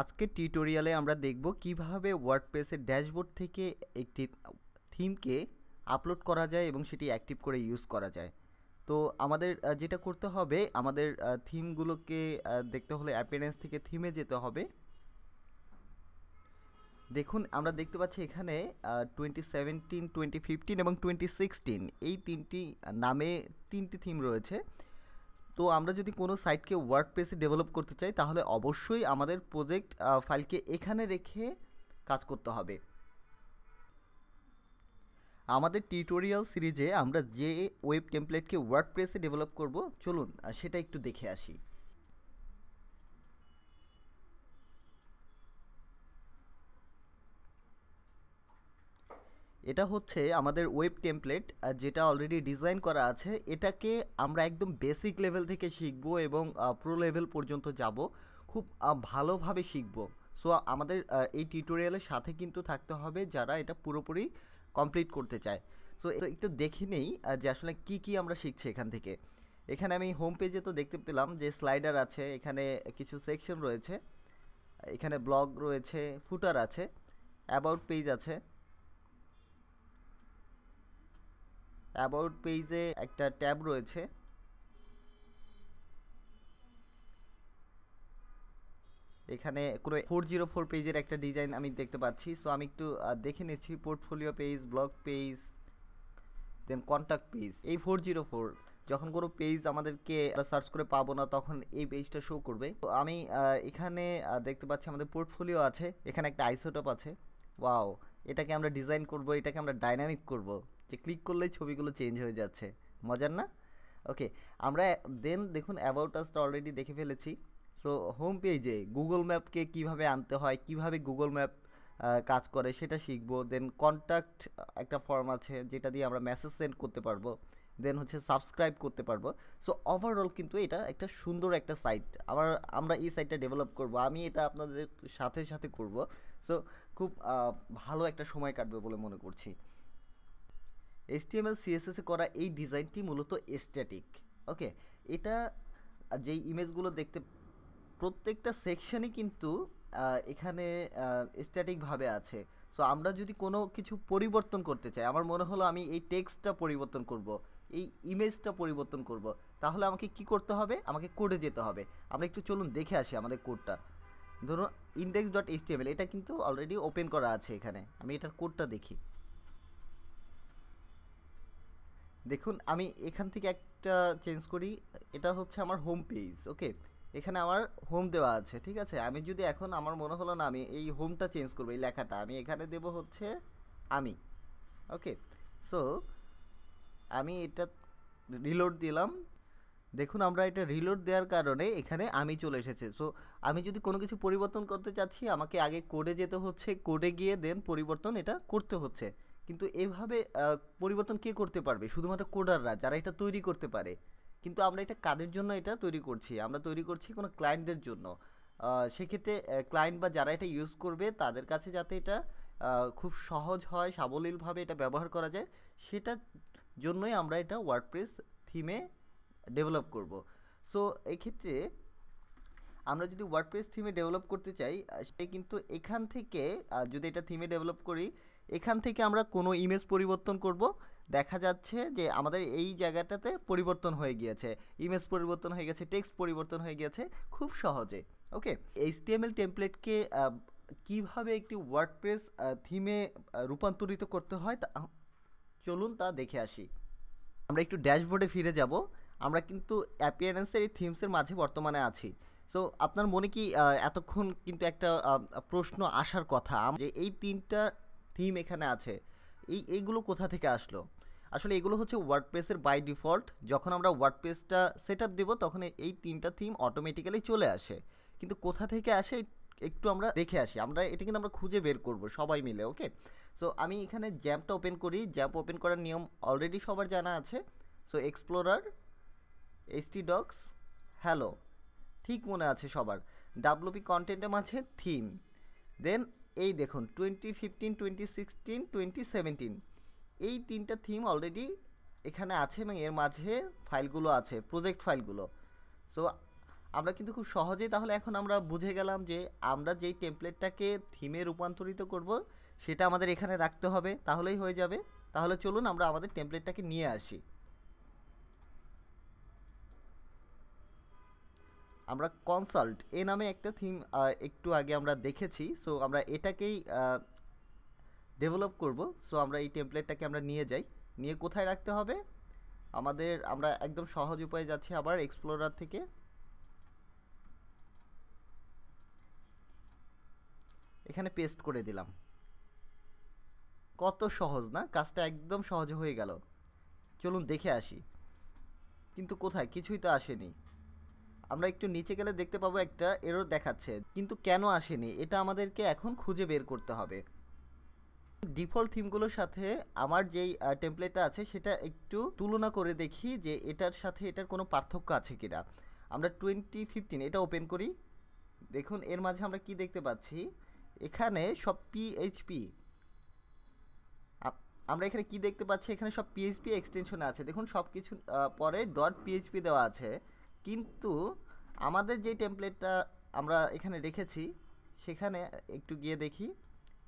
আজকে টিউটোরিয়ালে আমরা দেখব কিভাবে ওয়ার্ডপ্রেসের ড্যাশবোর্ড থেকে একটি থিমকে আপলোড করা যায় এবং সেটি অ্যাক্টিভ করে ইউজ করা যায় তো আমাদের যেটা করতে হবে আমাদের থিমগুলোকে দেখতে হলে অ্যাপিয়ারেন্স থেকে থিমে যেতে হবে দেখুন আমরা দেখতে পাচ্ছি এখানে টোয়েন্টি সেভেন্টিন টোয়েন্টি ফিফটিন এবং টোয়েন্টি সিক্সটিন এই তিনটি নামে তিনটি থিম রয়েছে তো আমরা যদি কোনো সাইটকে ওয়ার্ডপ্রেসে ডেভেলপ করতে চাই তাহলে অবশ্যই আমাদের প্রজেক্ট ফাইলকে এখানে রেখে কাজ করতে হবে আমাদের টিউটোরিয়াল সিরিজে আমরা যে ওয়েব টেমপ্লেটকে ওয়ার্ডপ্রেসে ডেভেলপ করব চলুন সেটা একটু দেখে আসি এটা হচ্ছে আমাদের ওয়েব টেমপ্লেট যেটা অলরেডি ডিজাইন করা আছে এটাকে আমরা একদম বেসিক লেভেল থেকে শিখব এবং প্রো লেভেল পর্যন্ত যাব খুব ভালোভাবে শিখব সো আমাদের এই টিউটোরিয়ালের সাথে কিন্তু থাকতে হবে যারা এটা পুরোপুরি কমপ্লিট করতে চায় সো একটু দেখে নেই যে আসলে কি কি আমরা শিখছি এখান থেকে এখানে আমি হোম পেজে তো দেখতে পেলাম যে স্লাইডার আছে এখানে কিছু সেকশন রয়েছে এখানে ব্লগ রয়েছে ফুটার আছে অ্যাবাউট পেজ আছে অ্যাবাউট পেজে একটা ট্যাব রয়েছে এখানে কোনো ফোর জিরো ফোর পেজের একটা ডিজাইন আমি দেখতে পাচ্ছি সো আমি একটু দেখে নিচ্ছি portfolio page blog page then contact page এই ফোর জিরো ফোর যখন কোনো পেজ আমাদেরকে সার্চ করে পাবো না তখন এই পেজটা শো করবে তো আমি এখানে দেখতে পাচ্ছি আমাদের পোর্টফোলিও আছে এখানে একটা আইসোটপ আছে ওয়াও এটাকে আমরা ডিজাইন করব এটাকে আমরা ডাইনামিক করব যে ক্লিক করলেই ছবিগুলো চেঞ্জ হয়ে যাচ্ছে মজার না ওকে আমরা দেন দেখুন অ্যাবাউট আসটা অলরেডি দেখে ফেলেছি সো হোম পেজে গুগল ম্যাপকে কিভাবে আনতে হয় কিভাবে গুগল ম্যাপ কাজ করে সেটা শিখবো দেন কন্ট্যাক্ট একটা ফর্ম আছে যেটা দিয়ে আমরা মেসেজ সেন্ড করতে পারবো দেন হচ্ছে সাবস্ক্রাইব করতে পারবো সো ওভারঅল কিন্তু এটা একটা সুন্দর একটা সাইট আবার আমরা এই সাইটটা ডেভেলপ করব আমি এটা আপনাদের সাথে সাথে করব সো খুব ভালো একটা সময় কাটবে বলে মনে করছি এইচটিএমএল এ করা এই ডিজাইনটি মূলত স্ট্যাটিক ওকে এটা যেই ইমেজগুলো দেখতে প্রত্যেকটা সেকশনই কিন্তু এখানে স্ট্যাটিকভাবে আছে সো আমরা যদি কোনো কিছু পরিবর্তন করতে চাই আমার মনে হলো আমি এই টেক্সটটা পরিবর্তন করব। এই ইমেজটা পরিবর্তন করব। তাহলে আমাকে কি করতে হবে আমাকে কোডে যেতে হবে আমরা একটু চলুন দেখে আসি আমাদের কোডটা ধরুন ইনডেক্স ডট এইচটিএমএল এটা কিন্তু অলরেডি ওপেন করা আছে এখানে আমি এটার কোডটা দেখি দেখুন আমি এখান থেকে একটা চেঞ্জ করি এটা হচ্ছে আমার হোম পেজ ওকে এখানে আমার হোম দেওয়া আছে ঠিক আছে আমি যদি এখন আমার মনে হলো না আমি এই হোমটা চেঞ্জ করবো এই লেখাটা আমি এখানে দেব হচ্ছে আমি ওকে সো আমি এটা রিলোড দিলাম দেখুন আমরা এটা রিলোড দেওয়ার কারণে এখানে আমি চলে এসেছে সো আমি যদি কোনো কিছু পরিবর্তন করতে চাচ্ছি আমাকে আগে কোডে যেতে হচ্ছে কোডে গিয়ে দেন পরিবর্তন এটা করতে হচ্ছে কিন্তু এভাবে পরিবর্তন কে করতে পারবে শুধুমাত্র কোডাররা যারা এটা তৈরি করতে পারে কিন্তু আমরা এটা কাদের জন্য এটা তৈরি করছি আমরা তৈরি করছি কোনো ক্লায়েন্টদের জন্য সেক্ষেত্রে ক্লায়েন্ট বা যারা এটা ইউজ করবে তাদের কাছে যাতে এটা খুব সহজ হয় সাবলীলভাবে এটা ব্যবহার করা যায় সেটার জন্যই আমরা এটা ওয়ার্ডপ্রেস থিমে ডেভেলপ করব সো এক্ষেত্রে আমরা যদি ওয়ার্ডপ্রেস থিমে ডেভেলপ করতে চাই সে কিন্তু এখান থেকে যদি এটা থিমে ডেভেলপ করি এখান থেকে আমরা কোনো ইমেজ পরিবর্তন করব দেখা যাচ্ছে যে আমাদের এই জায়গাটাতে পরিবর্তন হয়ে গিয়েছে ইমেজ পরিবর্তন হয়ে গেছে টেক্সট পরিবর্তন হয়ে গিয়েছে খুব সহজে ওকে এইচটিএমএল টেমপ্লেটকে কিভাবে একটি ওয়ার্ডপ্রেস থিমে রূপান্তরিত করতে হয় তা চলুন তা দেখে আসি আমরা একটু ড্যাশবোর্ডে ফিরে যাব আমরা কিন্তু অ্যাপিয়ারেন্সের এই থিমসের মাঝে বর্তমানে আছি সো আপনার মনে কি এতক্ষণ কিন্তু একটা প্রশ্ন আসার কথা যে এই তিনটা থিম এখানে আছে এই এইগুলো কোথা থেকে আসলো আসলে এগুলো হচ্ছে ওয়ার্ডপ্রেসের বাই ডিফল্ট যখন আমরা ওয়ার্ডপ্রেসটা সেট আপ দেবো তখন এই তিনটা থিম অটোমেটিক্যালি চলে আসে কিন্তু কোথা থেকে আসে একটু আমরা দেখে আসি আমরা এটা কিন্তু আমরা খুঁজে বের করব সবাই মিলে ওকে সো আমি এখানে জ্যাম্পটা ওপেন করি জ্যাম্প ওপেন করার নিয়ম অলরেডি সবার জানা আছে so explorer htdocs hello ঠিক মনে আছে সবার ডাব্লুপি কন্টেন্টের মাঝে থিম দেন এই দেখুন twenty fifteen twenty sixteen twenty seventeen এই তিনটা থিম অলরেডি এখানে আছে এবং এর মাঝে ফাইলগুলো আছে প্রজেক্ট ফাইলগুলো সো আমরা কিন্তু খুব সহজেই তাহলে এখন আমরা বুঝে গেলাম যে আমরা যেই টেমপ্লেটটাকে থিমে রূপান্তরিত করব সেটা আমাদের এখানে রাখতে হবে তাহলেই হয়ে যাবে তাহলে চলুন আমরা আমাদের টেমপ্লেটটাকে নিয়ে আসি আমরা কনসাল্ট এ নামে একটা থিম একটু আগে আমরা দেখেছি সো আমরা এটাকেই ডেভেলপ করব সো আমরা এই টেমপ্লেটটাকে আমরা নিয়ে যাই নিয়ে কোথায় রাখতে হবে আমাদের আমরা একদম সহজ উপায়ে যাচ্ছি আবার এক্সপ্লোরার থেকে এখানে পেস্ট করে দিলাম কত সহজ না কাজটা একদম সহজ হয়ে গেল চলুন দেখে আসি কিন্তু কোথায় কিছুই তো আসেনি আমরা একটু নিচে গেলে দেখতে পাবো একটা এরর দেখাচ্ছে কিন্তু কেন আসেনি এটা আমাদেরকে এখন খুঁজে বের করতে হবে ডিফল্ট থিমগুলোর সাথে আমার যেই টেমপ্লেটটা আছে সেটা একটু তুলনা করে দেখি যে এটার সাথে এটার কোনো পার্থক্য আছে কিনা আমরা টোয়েন্টি ফিফটিন এটা ওপেন করি দেখুন এর মাঝে আমরা কি দেখতে পাচ্ছি এখানে সব পিএইচপি আমরা এখানে কি দেখতে পাচ্ছি এখানে সব পিএইচপি এক্সটেনশন আছে দেখুন সব কিছু পরে ডট পিএইচপি দেওয়া আছে কিন্তু আমাদের যে টেমপ্লেটটা আমরা এখানে রেখেছি সেখানে একটু গিয়ে দেখি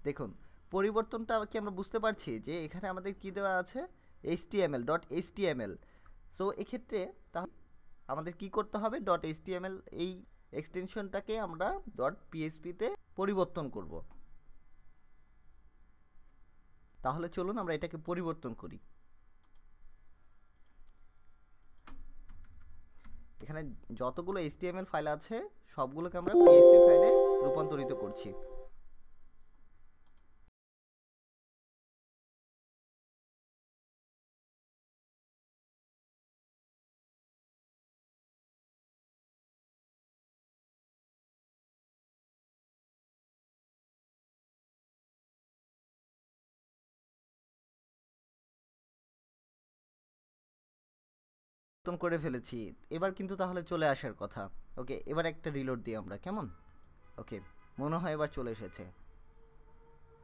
দেখুন পরিবর্তনটা কি আমরা বুঝতে পারছি যে এখানে আমাদের কি দেওয়া আছে H T M L dot H L so এক্ষেত্রে তাহলে আমাদের কি করতে হবে ডট এইচ এল এই এক্সটেনশনটাকে আমরা ডট পিএইচপিতে পরিবর্তন করব তাহলে চলুন আমরা এটাকে পরিবর্তন করি এখানে যতগুলো এইচটিএমএল ফাইল আছে সবগুলোকে আমরা পিএইচপি ফাইলে রূপান্তরিত করছি খতম করে ফেলেছি এবার কিন্তু তাহলে চলে আসার কথা ওকে এবার একটা রিলোড দিই আমরা কেমন ওকে মনে হয় এবার চলে এসেছে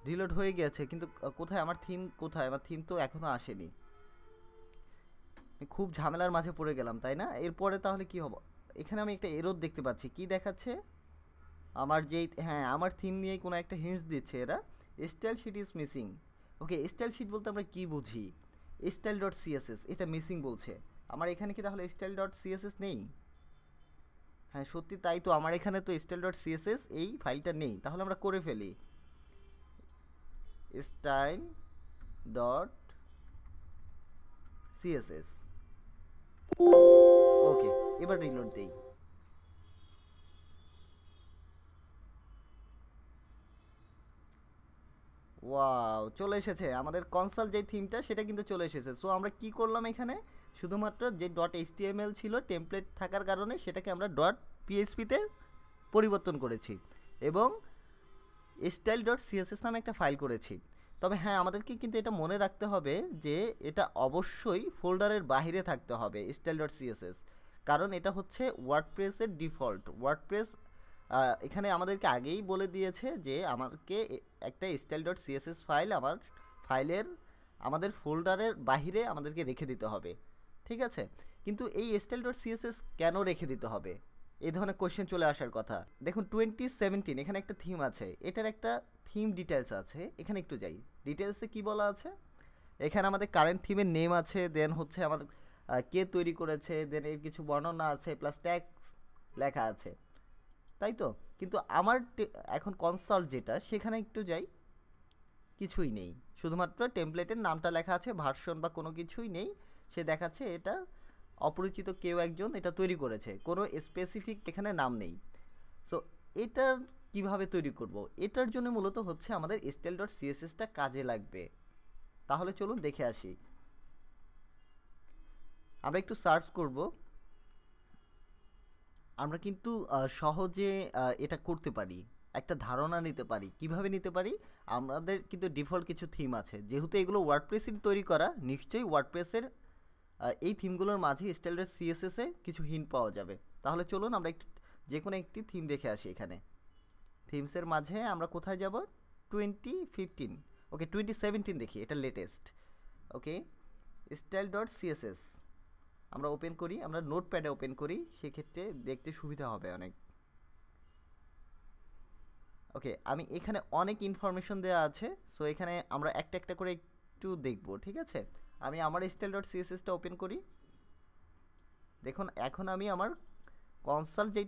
রিলোড হয়ে গেছে কিন্তু কোথায় আমার থিম কোথায় আমার থিম তো এখনও আসেনি খুব ঝামেলার মাঝে পড়ে গেলাম তাই না এরপরে তাহলে কি হবো এখানে আমি একটা এরোদ দেখতে পাচ্ছি কি দেখাচ্ছে আমার যেই হ্যাঁ আমার থিম নিয়ে কোনো একটা হিন্টস দিচ্ছে এরা style sheet is missing okay style sheet বলতে আমরা কি বুঝি স্টাইল ডট সিএসএস এটা মিসিং বলছে আমার এখানে কি তাহলে স্টাইল ডট সিএসএস নেই হ্যাঁ সত্যি তাই তো আমার এখানে তো স্টাইল ডট সিএসএস এই ফাইলটা নেই তাহলে আমরা করে ফেলি স্টাইল ডট সিএসএস ওকে এবার রিলোড দেই ওয়াও চলে এসেছে আমাদের কনসাল যে থিমটা সেটা কিন্তু চলে এসেছে সো আমরা কি করলাম এখানে শুধুমাত্র যে ডট এইচটিএমএল ছিল টেমপ্লেট থাকার কারণে সেটাকে আমরা ডট পিএইচপিতে পরিবর্তন করেছি এবং স্টাইল ডট সিএসএস নামে একটা ফাইল করেছি তবে হ্যাঁ আমাদেরকে কিন্তু এটা মনে রাখতে হবে যে এটা অবশ্যই ফোল্ডারের বাহিরে থাকতে হবে স্টাইল ডট সিএসএস কারণ এটা হচ্ছে ওয়ার্ডপ্রেসের ডিফল্ট ওয়ার্ডপ্রেস এখানে আমাদেরকে আগেই বলে দিয়েছে যে আমাকে একটা স্টাইল ডট সিএসএস ফাইল আমার ফাইলের আমাদের ফোল্ডারের বাহিরে আমাদেরকে রেখে দিতে হবে ঠিক আছে কিন্তু এই স্টাইল ডট সিএসএস কেন রেখে দিতে হবে এই ধরনের কোয়েশ্চেন চলে আসার কথা দেখুন টোয়েন্টি সেভেন্টিন এখানে একটা থিম আছে এটার একটা থিম ডিটেলস আছে এখানে একটু যাই ডিটেলসে কি বলা আছে এখানে আমাদের কারেন্ট থিমের নেম আছে দেন হচ্ছে আমার কে তৈরি করেছে দেন এর কিছু বর্ণনা আছে প্লাস ট্যাগ লেখা আছে তাই তো কিন্তু আমার এখন কনসাল্ট যেটা সেখানে একটু যাই কিছুই নেই শুধুমাত্র টেমপ্লেটের নামটা লেখা আছে ভার্সন বা কোনো কিছুই নেই সে দেখাচ্ছে এটা অপরিচিত কেউ একজন এটা তৈরি করেছে কোনো স্পেসিফিক এখানে নাম নেই সো এটা কিভাবে তৈরি করব এটার জন্য মূলত হচ্ছে আমাদের স্টাইল ডট সিএসএসটা কাজে লাগবে তাহলে চলুন দেখে আসি আমরা একটু সার্চ করব আমরা কিন্তু সহজে এটা করতে পারি একটা ধারণা নিতে পারি কিভাবে নিতে পারি আমাদের কিন্তু ডিফল্ট কিছু থিম আছে যেহেতু এগুলো ওয়ার্ডপ্রেসের তৈরি করা নিশ্চয়ই ওয়ার্ডপ্রেসের এই থিমগুলোর মাঝে স্টাইলের সিএসএসে কিছু হিন্ট পাওয়া যাবে তাহলে চলুন আমরা একটু যে কোনো একটি থিম দেখে আসি এখানে থিমসের মাঝে আমরা কোথায় যাব twenty fifteen okay twenty seventeen দেখি এটা latest okay style dot CSS আমরা ওপেন করি আমরা নোটপ্যাডে ওপেন করি সেক্ষেত্রে দেখতে সুবিধা হবে অনেক ওকে আমি এখানে অনেক ইনফরমেশন দেওয়া আছে সো এখানে আমরা একটা একটা করে একটু দেখব ঠিক আছে আমি আমার স্টাইল ডট সিএসএসটা ওপেন করি দেখুন এখন আমি আমার কনসাল যেই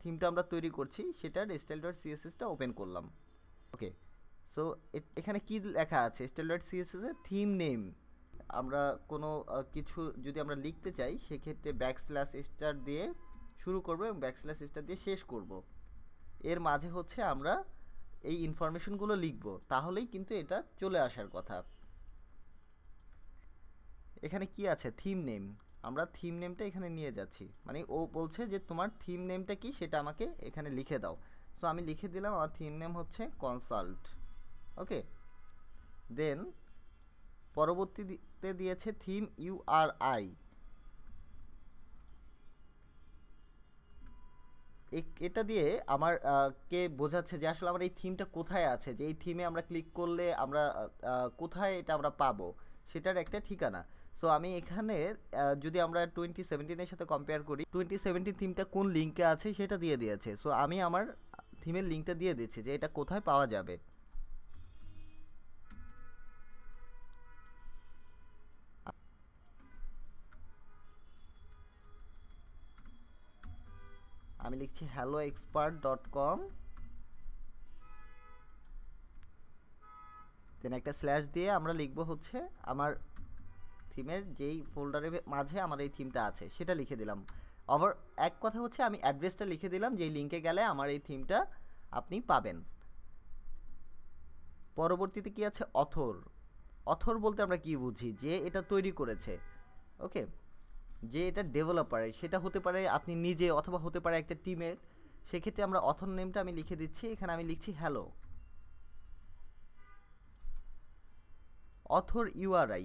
থিমটা আমরা তৈরি করছি সেটার স্টাইল ডট সিএসএসটা ওপেন করলাম ওকে সো এখানে কি লেখা আছে স্টাইল ডট সিএসএসে থিম নেম আমরা কোনো কিছু যদি আমরা লিখতে চাই সেক্ষেত্রে ব্যাক স্ল্যাশ স্টার দিয়ে শুরু করবো এবং ব্যাক স্ল্যাশ স্টার দিয়ে শেষ করব। এর মাঝে হচ্ছে আমরা এই ইনফরমেশনগুলো লিখব তাহলেই কিন্তু এটা চলে আসার কথা এখানে কি আছে থিম নেম আমরা থিম নেমটা এখানে নিয়ে যাচ্ছি মানে ও বলছে যে তোমার থিম নেমটা কি সেটা আমাকে এখানে লিখে দাও সো আমি লিখে দিলাম আমার থিম নেম হচ্ছে কনসাল্ট ওকে দেন পরবর্তীতে দিয়েছে থিম ইউ আর আই এটা দিয়ে আমার কে বোঝাচ্ছে যে আসলে আমার এই থিমটা কোথায় আছে যে এই থিমে আমরা ক্লিক করলে আমরা কোথায় এটা আমরা পাবো সেটার একটা ঠিকানা সো আমি এখানে যদি আমরা টোয়েন্টি সেভেন্টিনের সাথে কম্পেয়ার করি টোয়েন্টি সেভেন্টিন থিমটা কোন লিঙ্কে আছে সেটা দিয়ে দিয়েছে সো আমি আমার থিমের লিঙ্কটা দিয়ে দিচ্ছি যে এটা কোথায় পাওয়া যাবে আমি লিখছি hello expert dot com then একটা স্ল্যাশ দিয়ে আমরা লিখব হচ্ছে আমার থিমের যেই ফোল্ডারের মাঝে আমার এই থিমটা আছে সেটা লিখে দিলাম আবার এক কথা হচ্ছে আমি অ্যাড্রেসটা লিখে দিলাম যেই লিঙ্কে গেলে আমার এই থিমটা আপনি পাবেন পরবর্তীতে কি আছে অথর অথর বলতে আমরা কি বুঝি যে এটা তৈরি করেছে ওকে যে এটা ডেভেলপারে সেটা হতে পারে আপনি নিজে অথবা হতে পারে একটা টিমের সেক্ষেত্রে আমরা অথর নেমটা আমি লিখে দিচ্ছি এখানে আমি লিখছি হ্যালো অথর ইউআরআই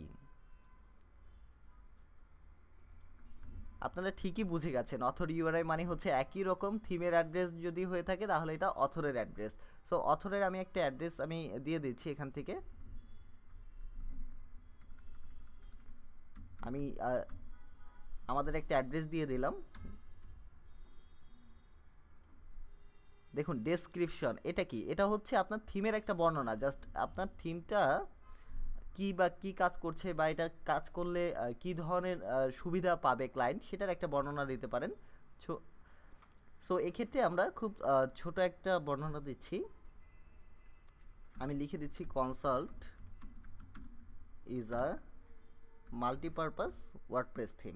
আপনারা ঠিকই বুঝে গেছেন অথর ইউআরআই মানে হচ্ছে একই রকম থিমের অ্যাড্রেস যদি হয়ে থাকে তাহলে এটা অথরের অ্যাড্রেস সো অথরের আমি একটা অ্যাড্রেস আমি দিয়ে দিচ্ছি এখান থেকে আমি আমাদের একটা অ্যাড্রেস দিয়ে দিলাম দেখুন ডেসক্রিপশন এটা কি এটা হচ্ছে আপনার থিমের একটা বর্ণনা জাস্ট আপনার থিমটা কি বা কি কাজ করছে বা এটা কাজ করলে কি ধরনের সুবিধা পাবে ক্লায়েন্ট সেটার একটা বর্ণনা দিতে পারেন সো এক্ষেত্রে আমরা খুব ছোট একটা বর্ণনা দিচ্ছি আমি লিখে দিচ্ছি consult is a multipurpose WordPress theme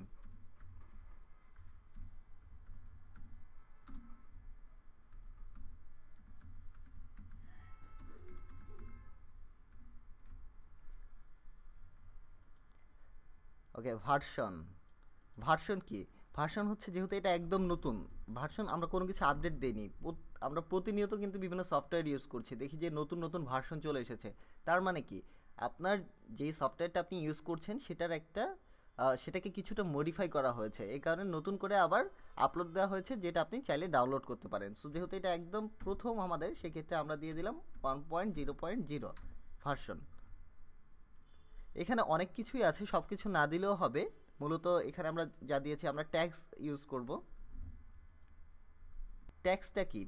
okay version version কি ভার্সন হচ্ছে যেহেতু এটা একদম নতুন ভার্সন আমরা কোনো কিছু আপডেট দিইনি আমরা প্রতিনিয়ত কিন্তু বিভিন্ন সফটওয়্যার ইউজ করছি দেখি যে নতুন নতুন ভার্সন চলে এসেছে তার মানে কি আপনার যেই সফটওয়্যারটা আপনি ইউজ করছেন সেটার একটা সেটাকে কিছুটা মডিফাই করা হয়েছে এই কারণে নতুন করে আবার আপলোড দেওয়া হয়েছে যেটা আপনি চাইলে ডাউনলোড করতে পারেন সো যেহেতু এটা একদম প্রথম আমাদের সেক্ষেত্রে আমরা দিয়ে দিলাম one point zero point zero version এখানে অনেক কিছুই আছে সব কিছু না দিলেও হবে মূলত এখানে আমরা যা দিয়েছি আমরা ট্যাক্স ইউজ করব ট্যাক্সটা কি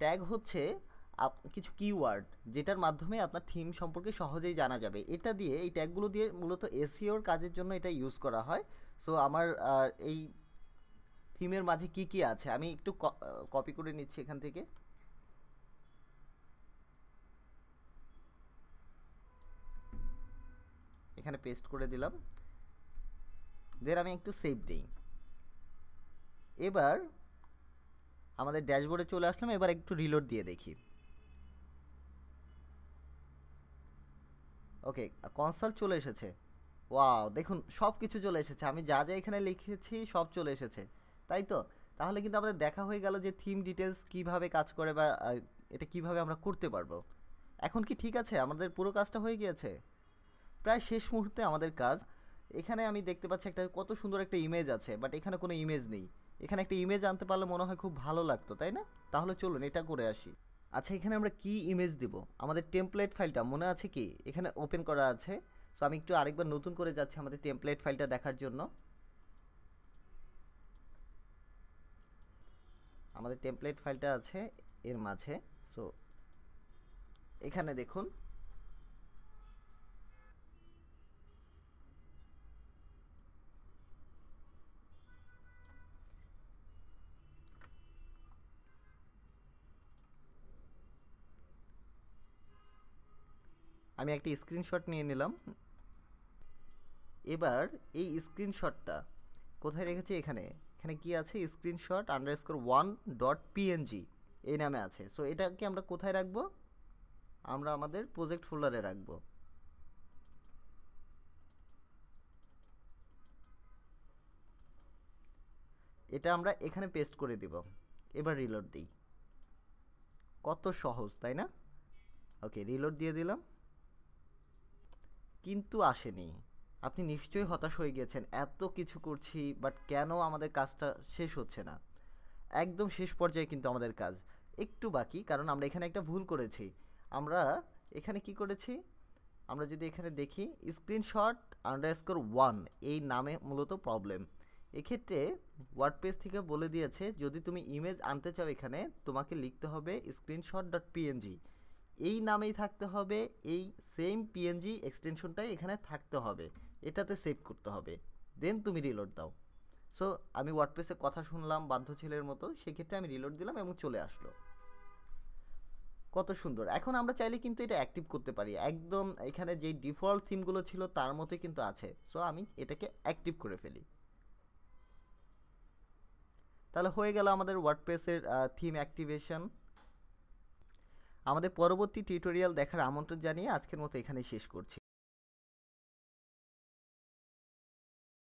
ট্যাগ হচ্ছে কিছু কিওয়ার্ড যেটার মাধ্যমে আপনার থিম সম্পর্কে সহজেই জানা যাবে এটা দিয়ে এই ট্যাগগুলো দিয়ে মূলত এসিওর কাজের জন্য এটা ইউজ করা হয় সো আমার এই থিমের মাঝে কি কি আছে আমি একটু কপি করে নিচ্ছি এখান থেকে এখানে পেস্ট করে দিলাম দের আমি একটু সেভ দিই এবার আমাদের ড্যাশবোর্ডে চলে আসলাম এবার একটু রিলোড দিয়ে দেখি ওকে কনসাল্ট চলে এসেছে ওয়াও দেখুন সব কিছু চলে এসেছে আমি যা যা এখানে লিখেছি সব চলে এসেছে তাই তো তাহলে কিন্তু আমাদের দেখা হয়ে গেল যে থিম ডিটেলস কিভাবে কাজ করে বা এটা কিভাবে আমরা করতে পারবো এখন কি ঠিক আছে আমাদের পুরো কাজটা হয়ে গিয়েছে প্রায় শেষ মুহূর্তে আমাদের কাজ এখানে আমি দেখতে পাচ্ছি একটা কত সুন্দর একটা ইমেজ আছে বাট এখানে কোনো ইমেজ নেই এখানে একটা ইমেজ আনতে পারলে মনে হয় খুব ভালো লাগতো তাই না তাহলে চলুন এটা করে আসি আচ্ছা এখানে আমরা কি ইমেজ দিব আমাদের টেমপ্লেট ফাইলটা মনে আছে কি এখানে ওপেন করা আছে সো আমি একটু আরেকবার নতুন করে যাচ্ছি আমাদের টেমপ্লেট ফাইলটা দেখার জন্য আমাদের টেমপ্লেট ফাইলটা আছে এর মাঝে সো এখানে দেখুন আমি একটি স্ক্রিনশট নিয়ে নিলাম এবার এই স্ক্রিনশটটা কোথায় রেখেছি এখানে এখানে কি আছে screenshot underscore one dot PNG এই নামে আছে সো এটাকে আমরা কোথায় রাখব আমরা আমাদের প্রজেক্ট ফোল্ডারে রাখব এটা আমরা এখানে পেস্ট করে দিব এবার রিলোড দিই কত সহজ তাই না ওকে রিলোড দিয়ে দিলাম কিন্তু আসেনি আপনি নিশ্চয়ই হতাশ হয়ে গেছেন এত কিছু করছি বাট কেন আমাদের কাজটা শেষ হচ্ছে না একদম শেষ পর্যায়ে কিন্তু আমাদের কাজ একটু বাকি কারণ আমরা এখানে একটা ভুল করেছি আমরা এখানে কি করেছি আমরা যদি এখানে দেখি স্ক্রিনশট আন্ডারস্কোর ওয়ান এই নামে মূলত প্রবলেম এক্ষেত্রে ওয়ার্ডপেজ থেকে বলে দিয়েছে যদি তুমি ইমেজ আনতে চাও এখানে তোমাকে লিখতে হবে স্ক্রিনশট ডট পিএনজি এই নামেই থাকতে হবে এই সেম পিএনজি এক্সটেনশনটাই এখানে থাকতে হবে এটাতে সেভ করতে হবে দেন তুমি রিলোড দাও সো আমি ওয়ার্ডপ্রেসে কথা শুনলাম বাধ্য ছেলের মতো সেক্ষেত্রে আমি রিলোড দিলাম এবং চলে আসলো কত সুন্দর এখন আমরা চাইলে কিন্তু এটা অ্যাক্টিভ করতে পারি একদম এখানে যে ডিফল্ট থিমগুলো ছিল তার মতোই কিন্তু আছে সো আমি এটাকে অ্যাক্টিভ করে ফেলি তাহলে হয়ে গেল আমাদের ওয়ার্ডপ্রেসের থিম অ্যাক্টিভেশন আমাদের পরবর্তী টিউটোরিয়াল দেখার আমন্ত্রণ জানিয়ে আজকের মতো এখানেই শেষ করছি